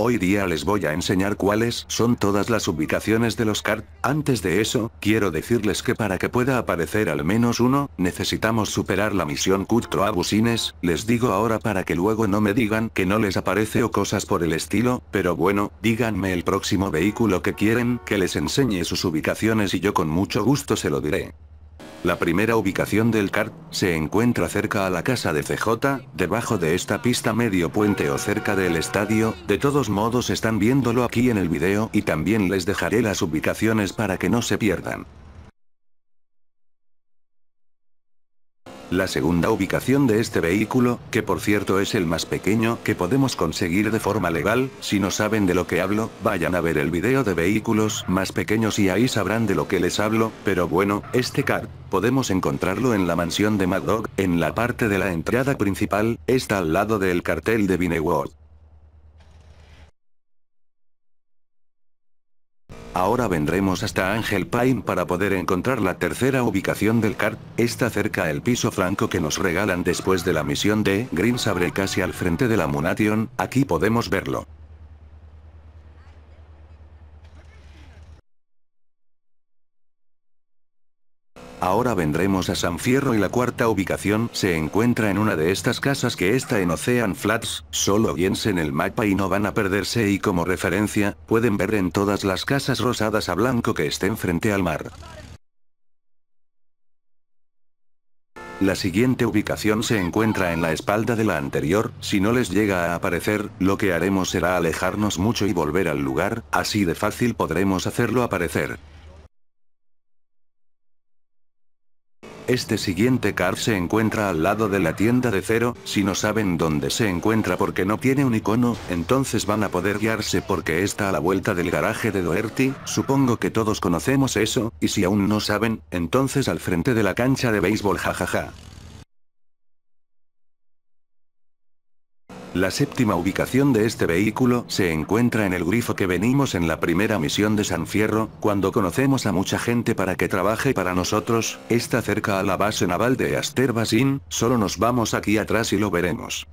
Hoy día les voy a enseñar cuáles son todas las ubicaciones de los cart. Antes de eso, quiero decirles que para que pueda aparecer al menos uno, necesitamos superar la misión cutro Abusines, les digo ahora para que luego no me digan que no les aparece o cosas por el estilo, pero bueno, díganme el próximo vehículo que quieren, que les enseñe sus ubicaciones y yo con mucho gusto se lo diré. La primera ubicación del kart, se encuentra cerca a la casa de CJ, debajo de esta pista medio puente o cerca del estadio, de todos modos están viéndolo aquí en el video y también les dejaré las ubicaciones para que no se pierdan. La segunda ubicación de este vehículo, que por cierto es el más pequeño que podemos conseguir de forma legal, si no saben de lo que hablo, vayan a ver el video de vehículos más pequeños y ahí sabrán de lo que les hablo, pero bueno, este car, podemos encontrarlo en la mansión de Mad Dog, en la parte de la entrada principal, está al lado del cartel de Vinewall. Ahora vendremos hasta Angel Pine para poder encontrar la tercera ubicación del kart, está cerca el piso franco que nos regalan después de la misión de Green Sabre casi al frente de la Munation, aquí podemos verlo. Ahora vendremos a San Fierro y la cuarta ubicación se encuentra en una de estas casas que está en Ocean Flats, solo guíense en el mapa y no van a perderse y como referencia, pueden ver en todas las casas rosadas a blanco que estén frente al mar. La siguiente ubicación se encuentra en la espalda de la anterior, si no les llega a aparecer, lo que haremos será alejarnos mucho y volver al lugar, así de fácil podremos hacerlo aparecer. Este siguiente car se encuentra al lado de la tienda de cero, si no saben dónde se encuentra porque no tiene un icono, entonces van a poder guiarse porque está a la vuelta del garaje de Doherty, supongo que todos conocemos eso, y si aún no saben, entonces al frente de la cancha de béisbol jajaja. La séptima ubicación de este vehículo se encuentra en el grifo que venimos en la primera misión de San Fierro, cuando conocemos a mucha gente para que trabaje para nosotros, está cerca a la base naval de Basin, solo nos vamos aquí atrás y lo veremos.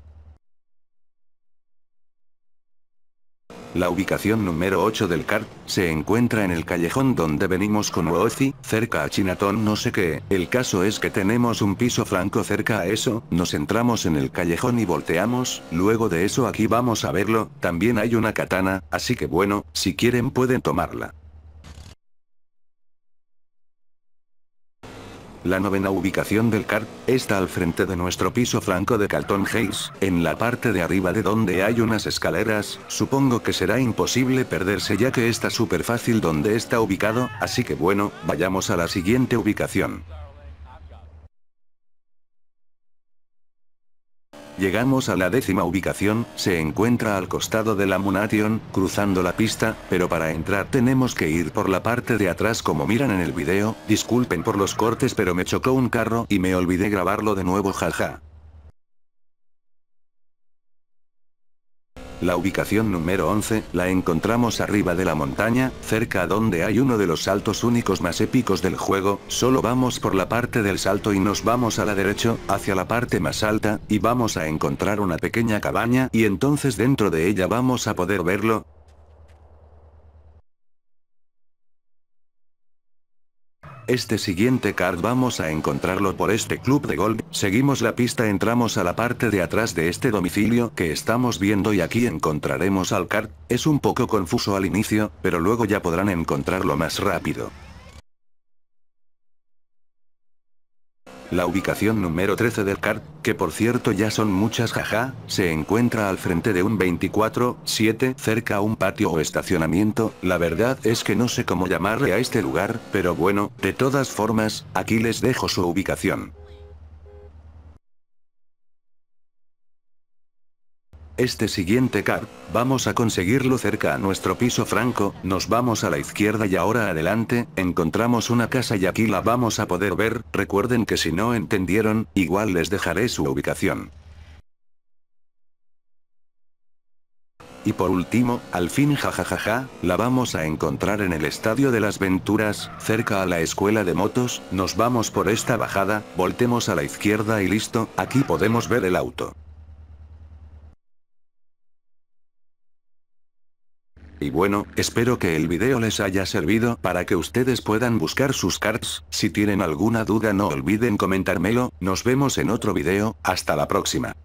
La ubicación número 8 del CART, se encuentra en el callejón donde venimos con Woozi, cerca a Chinatón no sé qué, el caso es que tenemos un piso franco cerca a eso, nos entramos en el callejón y volteamos, luego de eso aquí vamos a verlo, también hay una katana, así que bueno, si quieren pueden tomarla. La novena ubicación del CAR, está al frente de nuestro piso franco de Calton Hayes, en la parte de arriba de donde hay unas escaleras, supongo que será imposible perderse ya que está súper fácil donde está ubicado, así que bueno, vayamos a la siguiente ubicación. Llegamos a la décima ubicación, se encuentra al costado de la Munation, cruzando la pista, pero para entrar tenemos que ir por la parte de atrás como miran en el video, disculpen por los cortes pero me chocó un carro y me olvidé grabarlo de nuevo jaja. La ubicación número 11, la encontramos arriba de la montaña, cerca donde hay uno de los saltos únicos más épicos del juego, solo vamos por la parte del salto y nos vamos a la derecha, hacia la parte más alta, y vamos a encontrar una pequeña cabaña y entonces dentro de ella vamos a poder verlo, Este siguiente card vamos a encontrarlo por este club de golf, seguimos la pista entramos a la parte de atrás de este domicilio que estamos viendo y aquí encontraremos al card, es un poco confuso al inicio, pero luego ya podrán encontrarlo más rápido. La ubicación número 13 del CART, que por cierto ya son muchas jaja, se encuentra al frente de un 24-7 cerca a un patio o estacionamiento, la verdad es que no sé cómo llamarle a este lugar, pero bueno, de todas formas, aquí les dejo su ubicación. Este siguiente car, vamos a conseguirlo cerca a nuestro piso franco, nos vamos a la izquierda y ahora adelante, encontramos una casa y aquí la vamos a poder ver, recuerden que si no entendieron, igual les dejaré su ubicación. Y por último, al fin jajajaja, la vamos a encontrar en el Estadio de las Venturas, cerca a la escuela de motos, nos vamos por esta bajada, voltemos a la izquierda y listo, aquí podemos ver el auto. Y bueno, espero que el video les haya servido para que ustedes puedan buscar sus cards, si tienen alguna duda no olviden comentármelo, nos vemos en otro video, hasta la próxima.